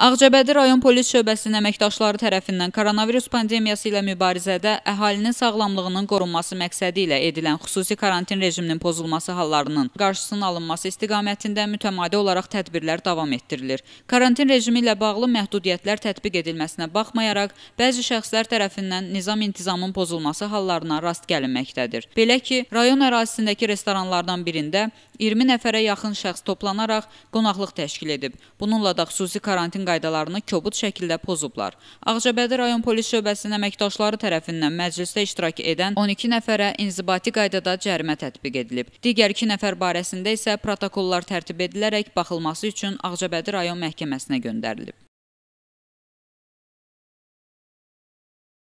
Ağcabədi rayon polis şöbəsinin əməkdaşları tərəfindən koronavirus pandemiyası ilə mübarizədə əhalinin sağlamlığının qorunması məqsədi ilə edilən xüsusi karantin rejiminin pozulması hallarının qarşısının alınması istiqamətində mütəmadi olaraq tədbirlər davam etdirilir. Karantin rejimi ilə bağlı məhdudiyyətlər tətbiq edilməsinə baxmayaraq, bəzi şəxslər tərəfindən nizam-intizamın pozulması hallarına rast gəlinməkdədir. Belə ki, rayon ərazisindəki restoranlardan birində 20 nəfərə yaxın şəxs toplanaraq qonaqlıq təşkil edib. Bununla da xüsusi karantin qaydalarını kobud şəkildə pozublar. Ağcabədi rayon polis şöbəsinin əməkdaşları tərəfindən məclisdə iştirak edən 12 nəfərə inzibati qaydada cərimə tətbiq edilib. Digər 2 nəfər barəsində isə protokollar tərtib edilərək baxılması üçün Ağcabədi rayon məhkəməsinə göndərilib.